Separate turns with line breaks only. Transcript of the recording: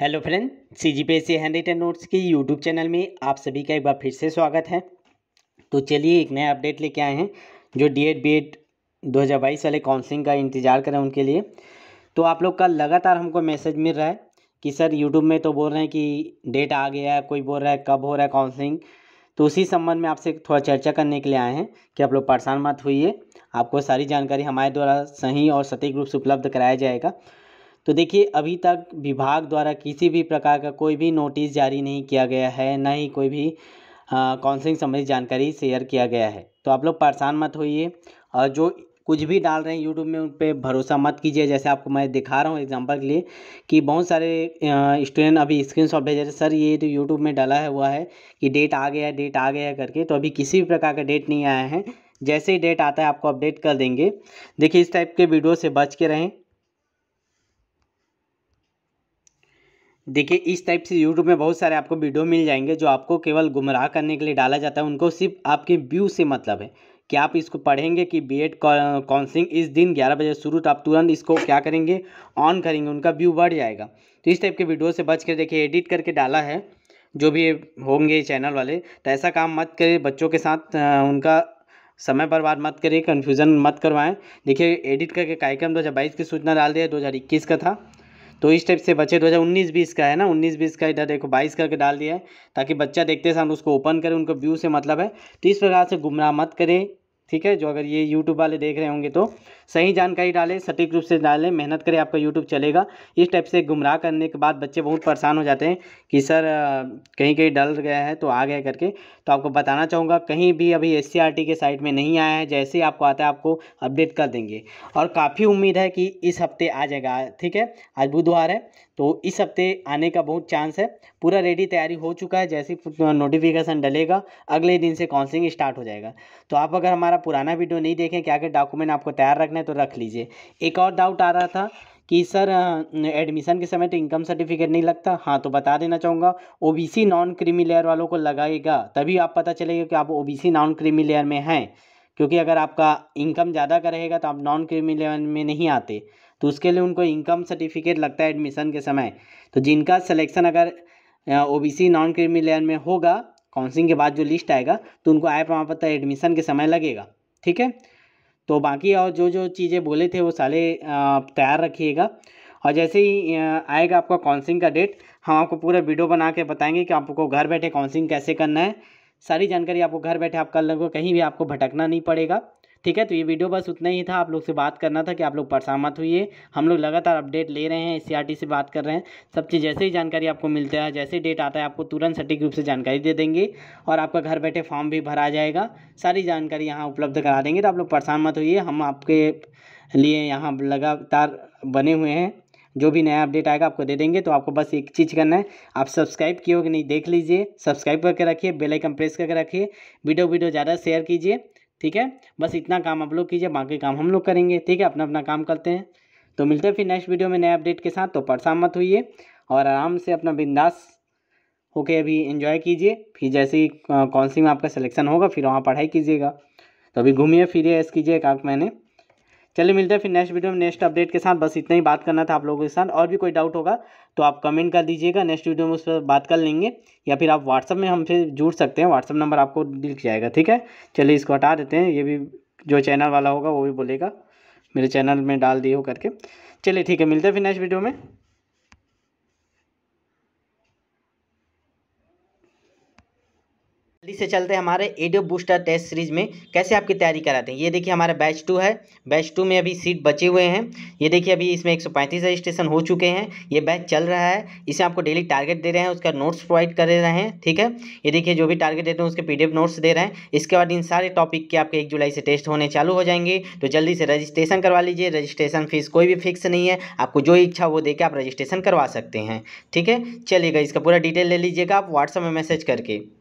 hello friend C G P S C handwritten notes के YouTube channel में आप सभी का एक बार फिर से स्वागत है तो चलिए एक नया अपडेट लेके आए हैं जो डी एड बी एड दो हज़ार बाईस वाले काउंसलिंग का इंतज़ार करें उनके लिए तो आप लोग का लगातार हमको मैसेज मिल रहा है कि सर यूट्यूब में तो बोल रहे हैं कि डेट आ गया है कोई बोल रहा है कब हो रहा है काउंसलिंग तो उसी संबंध में आपसे थोड़ा चर्चा करने के लिए आए हैं कि आप लोग परेशान मत हुई आपको सारी जानकारी हमारे द्वारा सही और सटीक रूप से उपलब्ध कराया जाएगा तो देखिए अभी तक विभाग द्वारा किसी भी प्रकार का कोई भी नोटिस जारी नहीं किया गया है ना ही कोई भी काउंसलिंग संबंधी जानकारी शेयर किया गया है तो आप लोग परेशान मत होइए और जो कुछ भी डाल रहे हैं यूट्यूब में उन पर भरोसा मत कीजिए जैसे आपको मैं दिखा रहा हूँ एग्जांपल के लिए कि बहुत सारे स्टूडेंट अभी स्क्रीनशॉट भेज रहे सर ये तो यूट्यूब में डाला है हुआ है कि डेट आ गया डेट आ गया करके तो अभी किसी भी प्रकार का डेट नहीं आया है जैसे ही डेट आता है आपको अपडेट कर देंगे देखिए इस टाइप के वीडियो से बच के रहें देखिए इस टाइप से यूट्यूब में बहुत सारे आपको वीडियो मिल जाएंगे जो आपको केवल गुमराह करने के लिए डाला जाता है उनको सिर्फ आपके व्यू से मतलब है कि आप इसको पढ़ेंगे कि बी एड काउंसिलिंग इस दिन 11 बजे शुरू तो आप तुरंत इसको क्या करेंगे ऑन करेंगे उनका व्यू बढ़ जाएगा तो इस टाइप के वीडियो से बच कर देखिए एडिट करके डाला है जो भी होंगे चैनल वाले तो ऐसा काम मत करें बच्चों के साथ उनका समय बर्बाद मत करिए कन्फ्यूज़न मत करवाएं देखिए एडिट करके कार्यक्रम बाईस की सूचना डाल दिया इक्कीस का था तो इस टाइप से हज़ार 2019 20 का है ना 19 20 का इधर देखो 22 करके डाल दिया है ताकि बच्चा देखते समय उसको ओपन करें उनको व्यू से मतलब है तो इस प्रकार से गुमराह मत करें ठीक है जो अगर ये यूट्यूब वाले देख रहे होंगे तो सही जानकारी डालें सटीक रूप से डालें मेहनत करें आपका यूट्यूब चलेगा इस टाइप से गुमराह करने के बाद बच्चे बहुत परेशान हो जाते हैं कि सर कहीं कहीं डल गया है तो आ गया करके तो आपको बताना चाहूँगा कहीं भी अभी एस के साइट में नहीं आया है जैसे ही आपको आता है आपको अपडेट कर देंगे और काफ़ी उम्मीद है कि इस हफ्ते आ जाएगा ठीक है आज बुधवार है तो इस हफ्ते आने का बहुत चांस है पूरा रेडी तैयारी हो चुका है जैसे नोटिफिकेशन डलेगा अगले दिन से काउंसलिंग स्टार्ट हो जाएगा तो आप अगर हमारा हमारा पुराना वीडियो नहीं देखें क्या क्या डॉक्यूमेंट आपको तैयार रखना है तो रख लीजिए एक और डाउट आ रहा था कि सर एडमिशन के समय तो इनकम सर्टिफिकेट नहीं लगता हाँ तो बता देना चाहूँगा ओबीसी नॉन क्रीमी लेयर वालों को लगाएगा तभी आप पता चलेगा कि आप ओबीसी नॉन क्रीमी लेयर में हैं क्योंकि अगर आपका इनकम ज़्यादा का रहेगा तो आप नॉन क्रीमी लेयर में नहीं आते तो उसके लिए उनको इनकम सर्टिफिकेट लगता है एडमिशन के समय तो जिनका सिलेक्शन अगर O B C non creamy layer में होगा काउंसिलिंग के बाद जो लिस्ट आएगा तो उनको आय प्रमाण पत्र एडमिशन के समय लगेगा ठीक है तो बाकी और जो जो चीज़ें बोले थे वो सारे तैयार रखिएगा और जैसे ही आएगा आपका काउंसिलिंग का डेट हम आपको पूरा वीडियो बना के बताएंगे कि आपको घर बैठे काउंसिलिंग कैसे करना है सारी जानकारी आपको घर बैठे आप कर लोगे कहीं भी आपको भटकना नहीं पड़ेगा ठीक है तो ये वीडियो बस उतना ही था आप लोग से बात करना था कि आप लोग परेशान मत हुई हम लोग लगातार अपडेट ले रहे हैं एस से बात कर रहे हैं सब चीज़ जैसे ही जानकारी आपको मिलता है जैसे डेट आता है आपको तुरंत सटीक रूप से जानकारी दे देंगे और आपका घर बैठे फॉर्म भी भरा जाएगा सारी जानकारी यहाँ उपलब्ध करा देंगे तो आप लोग परेशान मत हम आपके लिए यहाँ लगातार बने हुए हैं जो भी नया अपडेट आएगा आपको दे देंगे तो आपको बस एक चीज़ करना है आप सब्सक्राइब किए हो कि नहीं देख लीजिए सब्सक्राइब करके रखिए बेल आइकन प्रेस करके रखिए वीडियो वीडियो ज़्यादा शेयर कीजिए ठीक है बस इतना काम आप लोग कीजिए बाकी काम हम लोग करेंगे ठीक है अपना अपना काम करते हैं तो मिलते हैं फिर नेक्स्ट वीडियो में नए अपडेट के साथ तो परेशान मत होइए और आराम से अपना बिंदास होके अभी इंजॉय कीजिए फिर जैसे ही कौन सी में आपका सिलेक्शन होगा फिर वहाँ पढ़ाई कीजिएगा तो अभी घूमिए फिरिए ऐस कीजिए एक मैंने चलिए मिलते हैं फिर नेक्स्ट वीडियो में नेक्स्ट अपडेट के साथ बस इतना ही बात करना था आप लोगों के साथ और भी कोई डाउट होगा तो आप कमेंट कर दीजिएगा नेक्स्ट वीडियो में उस पर बात कर लेंगे या फिर आप व्हाट्सअप में हमसे जुड़ सकते हैं व्हाट्सअप नंबर आपको दिख जाएगा ठीक है चलिए इसको हटा देते हैं ये भी जो चैनल वाला होगा वो भी बोलेगा मेरे चैनल में डाल दिए हो करके चलिए ठीक है मिलते हैं फिर नेक्स्ट वीडियो में जल्दी से चलते हैं हमारे एडियो बूस्टर टेस्ट सीरीज में कैसे आपकी तैयारी कराते हैं ये देखिए हमारा बैच टू है बैच टू में अभी सीट बचे हुए हैं ये देखिए अभी इसमें एक सौ पैंतीस रजिस्ट्रेशन हो चुके हैं ये बैच चल रहा है इसे आपको डेली टारगेट दे रहे हैं उसका नोट्स प्रोवाइड कर रहे हैं ठीक है ये देखिए जो भी टारगेट देते हैं उसके पी नोट्स दे रहे हैं इसके बाद इन सारे टॉपिक के आपके एक जुलाई से टेस्ट होने चालू हो जाएंगे तो जल्दी से रजिस्ट्रेशन करवा लीजिए रजिस्ट्रेशन फीस कोई भी फिक्स नहीं है आपको जो इच्छा वो देकर आप रजिस्ट्रेशन करवा सकते हैं ठीक है चलिएगा इसका पूरा डिटेल ले लीजिएगा आप व्हाट्सअप में मैसेज करके